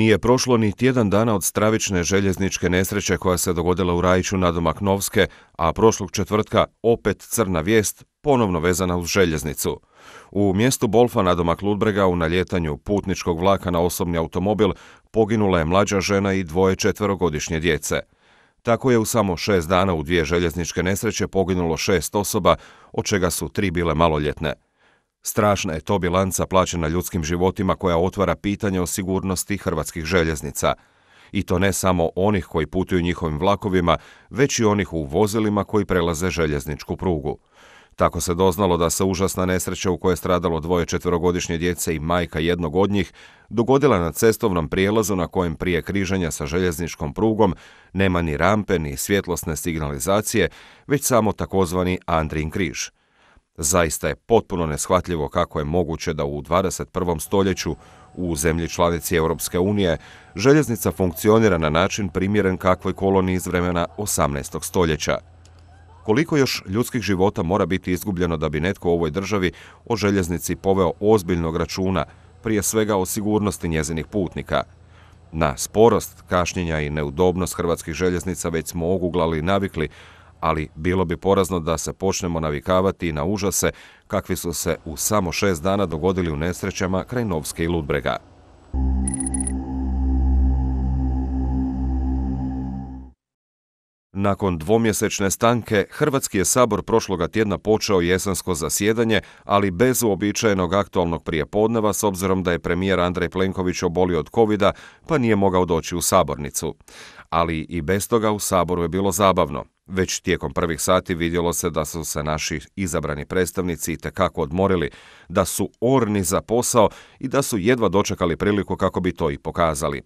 Nije prošlo ni tjedan dana od stravične željezničke nesreće koja se dogodila u Rajiću domak Novske, a prošlog četvrtka opet crna vijest ponovno vezana uz željeznicu. U mjestu Bolfa domak Ludbrega u naljetanju putničkog vlaka na osobni automobil poginula je mlađa žena i dvoje četverogodišnje djece. Tako je u samo šest dana u dvije željezničke nesreće poginulo šest osoba, od čega su tri bile maloljetne. Strašna je to bilanca plaćena ljudskim životima koja otvara pitanje o sigurnosti hrvatskih željeznica. I to ne samo onih koji putuju njihovim vlakovima, već i onih u vozilima koji prelaze željezničku prugu. Tako se doznalo da se užasna nesreća u kojoj je stradalo dvoje četverogodišnje djece i majka jednog od njih dogodila na cestovnom prijelazu na kojem prije križanja sa željezničkom prugom nema ni rampe ni svjetlosne signalizacije, već samo takozvani Andrin križ – Zaista je potpuno neshvatljivo kako je moguće da u 21. stoljeću u zemlji članici Europske unije željeznica funkcionira na način primjeren kakvoj koloniji iz vremena 18. stoljeća. Koliko još ljudskih života mora biti izgubljeno da bi netko u ovoj državi o željeznici poveo ozbiljnog računa, prije svega o sigurnosti njezinih putnika. Na sporost, kašnjenja i neudobnost hrvatskih željeznica već smo oguglali i navikli, ali bilo bi porazno da se počnemo navikavati na užase kakvi su se u samo šest dana dogodili u nesrećama kraj Novske i Ludbrega. Nakon dvomjesečne stanke, Hrvatski je sabor prošloga tjedna počeo jesensko zasjedanje, ali bez uobičajenog aktualnog prijepodneva s obzirom da je premijer Andrej Plenković obolio od covida pa nije mogao doći u sabornicu. Ali i bez toga u saboru je bilo zabavno. Već tijekom prvih sati vidjelo se da su se naši izabrani predstavnici itekako odmorili, da su orni za posao i da su jedva dočekali priliku kako bi to i pokazali.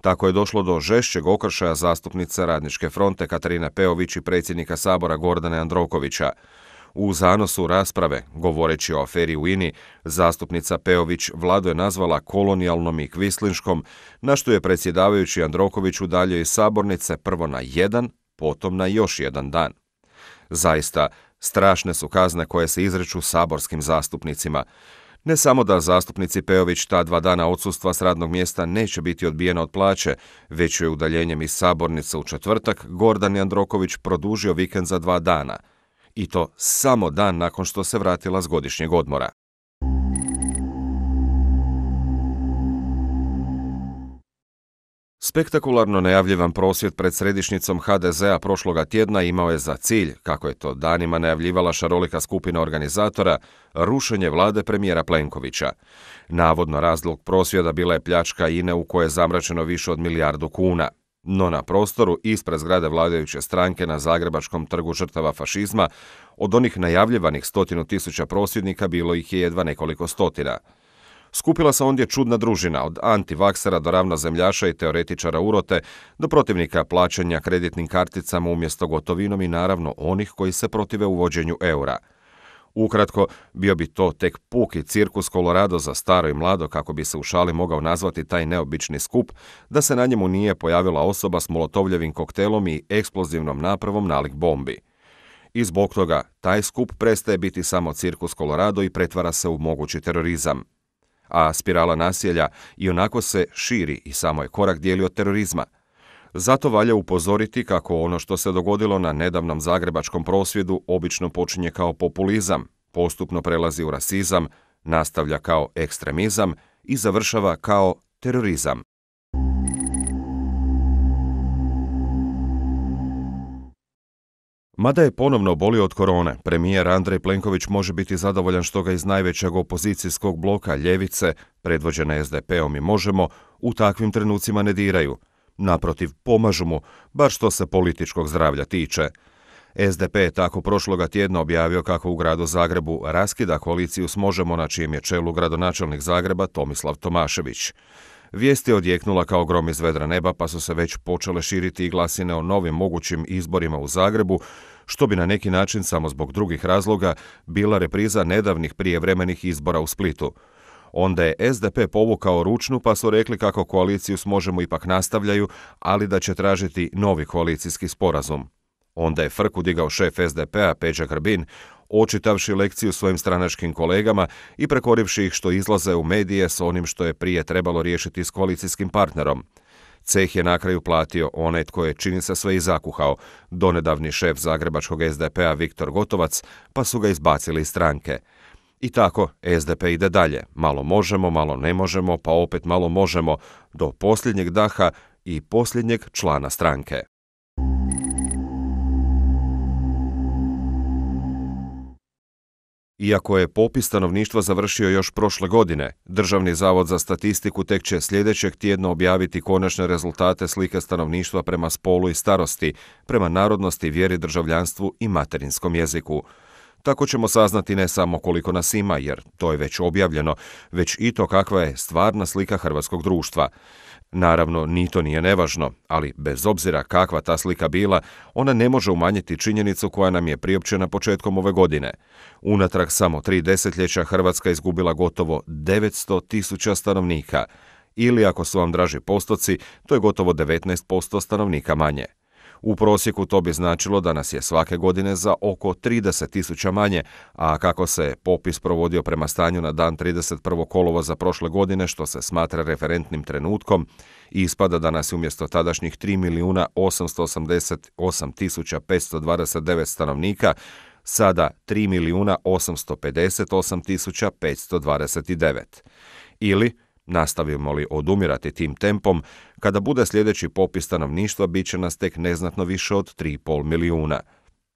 Tako je došlo do žešćeg okršaja zastupnice Radničke fronte Katarina Peović i predsjednika sabora Gordane Androkovića. U zanosu rasprave, govoreći o aferi u INI, zastupnica Peović vladu je nazvala kolonijalnom i kvislinškom, na što je predsjedavajući Androković udalje iz sabornice prvo na jedan, potom na još jedan dan. Zaista, strašne su kazne koje se izreču saborskim zastupnicima. Ne samo da zastupnici Peović ta dva dana odsustva s radnog mjesta neće biti odbijena od plaće, već je udaljenjem iz sabornice u četvrtak Gordan Jandroković produžio vikend za dva dana. I to samo dan nakon što se vratila s godišnjeg odmora. Spektakularno najavljivan prosvjed pred središnjicom HDZ-a prošloga tjedna imao je za cilj, kako je to danima najavljivala šarolika skupina organizatora, rušenje vlade premijera Plenkovića. Navodno razlog prosvjeda bila je pljačka INE u koje je zamračeno više od milijardu kuna. No na prostoru ispred zgrade vladajuće stranke na Zagrebačkom trgu žrtava fašizma od onih najavljivanih stotinu tisuća prosvjednika bilo ih je jedva nekoliko stotina. Skupila se ondje čudna družina, od antivaksera do zemljaša i teoretičara urote, do protivnika plaćanja kreditnim karticama umjesto gotovinom i naravno onih koji se protive uvođenju eura. Ukratko, bio bi to tek puki cirkus kolorado za staro i mlado, kako bi se u šali mogao nazvati taj neobični skup, da se na njemu nije pojavila osoba s molotovljevim koktelom i eksplozivnom napravom nalik bombi. I zbog toga, taj skup prestaje biti samo cirkus kolorado i pretvara se u mogući terorizam a spirala nasilja i onako se širi i samo je korak dijeli od terorizma. Zato valja upozoriti kako ono što se dogodilo na nedavnom zagrebačkom prosvjedu obično počinje kao populizam, postupno prelazi u rasizam, nastavlja kao ekstremizam i završava kao terorizam. Mada je ponovno bolio od korone, premijer Andrej Plenković može biti zadovoljan što ga iz najvećeg opozicijskog bloka Ljevice, predvođene SDP-om i Možemo, u takvim trenucima ne diraju. Naprotiv, pomažu mu, bar što se političkog zdravlja tiče. SDP je tako prošloga tjedna objavio kako u gradu Zagrebu raskida koaliciju s Možemo na čijem je čelu gradonačelnik Zagreba Tomislav Tomašević. Vijest je odjeknula kao grom iz vedra neba pa su se već počele širiti i glasine o novim mogućim izborima u Zagrebu, što bi na neki način samo zbog drugih razloga bila repriza nedavnih prijevremenih izbora u Splitu. Onda je SDP povukao ručnu pa su rekli kako koaliciju s Možemo ipak nastavljaju, ali da će tražiti novi koalicijski sporazum. Onda je frku digao šef SDP-a Peđa Grbin, očitavši lekciju svojim stranačkim kolegama i prekorivši ih što izlaze u medije s onim što je prije trebalo riješiti s koalicijskim partnerom. Ceh je na kraju platio onaj tko je čini se sve i zakuhao, donedavni šef zagrebačkog SDP-a Viktor Gotovac, pa su ga izbacili iz stranke. I tako SDP ide dalje, malo možemo, malo ne možemo, pa opet malo možemo, do posljednjeg daha i posljednjeg člana stranke. Iako je popis stanovništva završio još prošle godine, Državni zavod za statistiku tek će sljedećeg tjedna objaviti konačne rezultate slike stanovništva prema spolu i starosti, prema narodnosti, vjeri, državljanstvu i materinskom jeziku. Tako ćemo saznati ne samo koliko nas ima, jer to je već objavljeno, već i to kakva je stvarna slika hrvatskog društva. Naravno, ni to nije nevažno, ali bez obzira kakva ta slika bila, ona ne može umanjiti činjenicu koja nam je priopćena početkom ove godine. Unatrag samo tri desetljeća Hrvatska izgubila gotovo 900 tisuća stanovnika, ili ako su vam draži postoci, to je gotovo 19% stanovnika manje. U prosjeku to bi značilo da nas je svake godine za oko 30 tisuća manje, a kako se popis provodio prema stanju na dan 31. kolova za prošle godine, što se smatra referentnim trenutkom, ispada da nas umjesto tadašnjih 3 milijuna 888 tisuća 529 stanovnika, sada 3 milijuna 858 tisuća 529. Ili, Nastavimo li odumirati tim tempom, kada bude sljedeći popis stanovništva bit će nas tek neznatno više od 3,5 milijuna.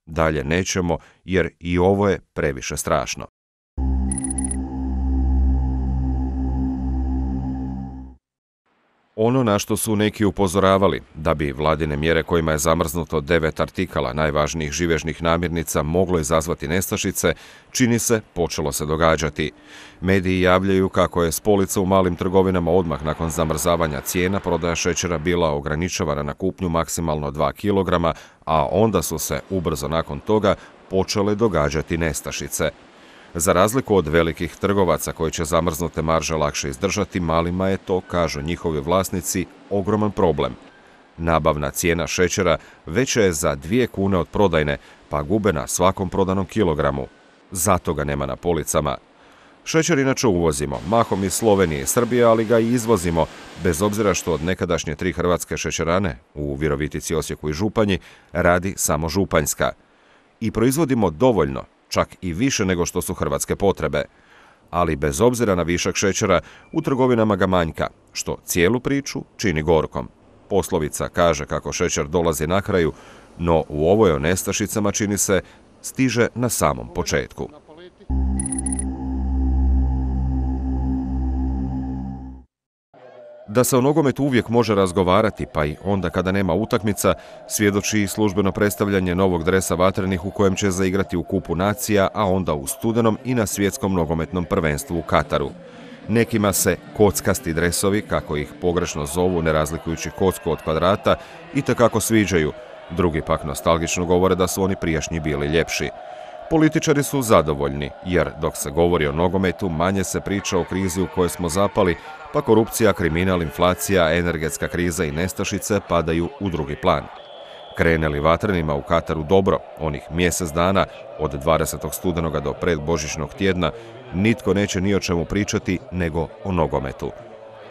Dalje nećemo jer i ovo je previše strašno. Ono na što su neki upozoravali, da bi vladine mjere kojima je zamrznuto devet artikala najvažnijih živežnih namirnica moglo izazvati nestašice, čini se počelo se događati. Mediji javljaju kako je s u malim trgovinama odmah nakon zamrzavanja cijena prodaja šećera bila ograničavana na kupnju maksimalno 2 kg, a onda su se ubrzo nakon toga počele događati nestašice. Za razliku od velikih trgovaca koji će zamrznute marže lakše izdržati, malima je to, kažu njihovi vlasnici, ogroman problem. Nabavna cijena šećera veća je za dvije kune od prodajne, pa gube na svakom prodanom kilogramu. Zato ga nema na policama. Šećer inače uvozimo, mahom iz Slovenije i Srbije, ali ga i izvozimo, bez obzira što od nekadašnje tri hrvatske šećerane, u Virovitici, Osijeku i Županji, radi samo Županjska. I proizvodimo dovoljno čak i više nego što su hrvatske potrebe. Ali bez obzira na višak šećera, u trgovinama ga manjka, što cijelu priču čini gorkom. Poslovica kaže kako šećer dolazi na kraju, no u ovoj onestašicama, nestašicama čini se stiže na samom početku. Da se o nogometu uvijek može razgovarati, pa i onda kada nema utakmica, svjedoči i službeno predstavljanje novog dresa vatrenih u kojem će zaigrati u kupu nacija, a onda u studenom i na svjetskom nogometnom prvenstvu u Kataru. Nekima se kockasti dresovi, kako ih pogrešno zovu, ne razlikujući kocku od kvadrata, i takako sviđaju. Drugi pak nostalgično govore da su oni prijašnji bili ljepši. Političari su zadovoljni, jer dok se govori o nogometu, manje se priča o krizi u kojoj smo zapali, pa korupcija, kriminal, inflacija, energetska kriza i nestašice padaju u drugi plan. Kreneli vatrenima u Kataru dobro, onih mjesec dana, od 20. studenoga do predbožićnog tjedna, nitko neće ni o čemu pričati nego o nogometu.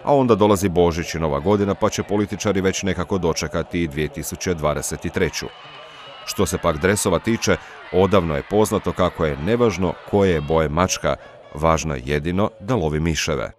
A onda dolazi Božić i Nova godina pa će političari već nekako dočekati 2023. Što se pak dresova tiče, odavno je poznato kako je nevažno koje je boje mačka, važno je jedino da lovi miševe.